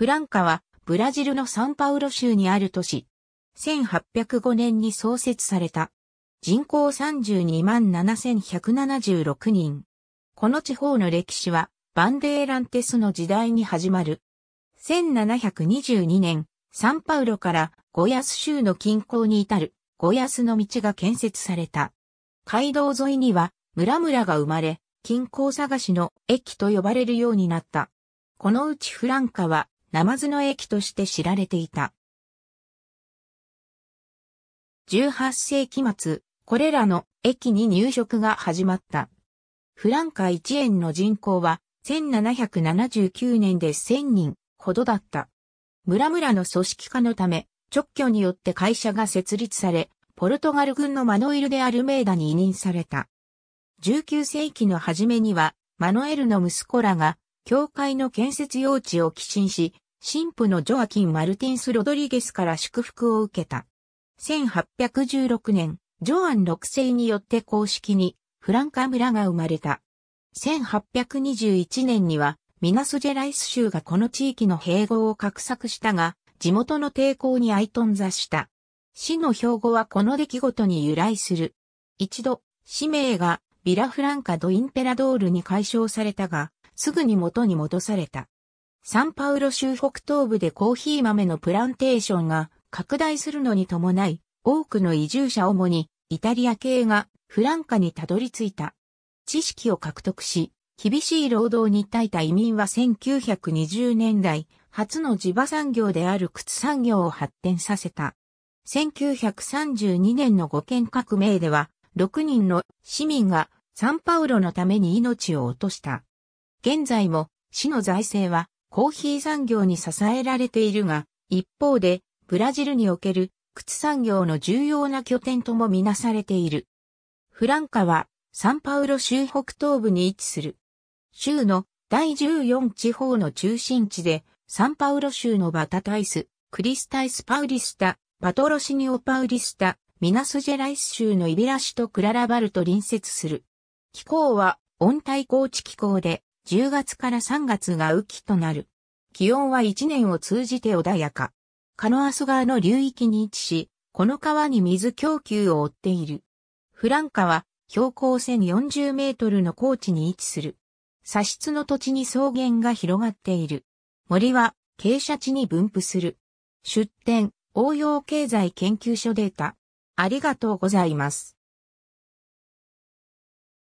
フランカはブラジルのサンパウロ州にある都市。1805年に創設された。人口32万7176人。この地方の歴史はバンデーランテスの時代に始まる。1722年、サンパウロからゴヤス州の近郊に至るゴヤスの道が建設された。街道沿いには村々が生まれ、近郊探しの駅と呼ばれるようになった。このうちフランカはナマズの駅として知られていた。18世紀末、これらの駅に入植が始まった。フランカ1円の人口は1779年で1000人ほどだった。村々の組織化のため、直居によって会社が設立され、ポルトガル軍のマノイル・でアルメーダに委任された。19世紀の初めには、マノエルの息子らが教会の建設用地を寄進し、神父のジョアキン・マルティンス・ロドリゲスから祝福を受けた。1816年、ジョアン6世によって公式にフランカ村が生まれた。1821年にはミナスジェライス州がこの地域の併合を画策したが、地元の抵抗に相頓挫した。市の標語はこの出来事に由来する。一度、氏名がビラフランカ・ド・インペラドールに解消されたが、すぐに元に戻された。サンパウロ州北東部でコーヒー豆のプランテーションが拡大するのに伴い、多くの移住者主にイタリア系がフランカにたどり着いた。知識を獲得し、厳しい労働に耐えた移民は1920年代、初の地場産業である靴産業を発展させた。1932年の五県革命では、6人の市民がサンパウロのために命を落とした。現在も市の財政はコーヒー産業に支えられているが、一方でブラジルにおける靴産業の重要な拠点ともみなされている。フランカはサンパウロ州北東部に位置する。州の第14地方の中心地で、サンパウロ州のバタタイス、クリスタイスパウリスタ、パトロシニオパウリスタ、ミナスジェライス州のイビラシとクララバルと隣接する。気候は温帯高地気候で、10月から3月が雨季となる。気温は1年を通じて穏やか。カノアス川の流域に位置し、この川に水供給を追っている。フランカは標高1040メートルの高地に位置する。砂質の土地に草原が広がっている。森は傾斜地に分布する。出典、応用経済研究所データ。ありがとうございます。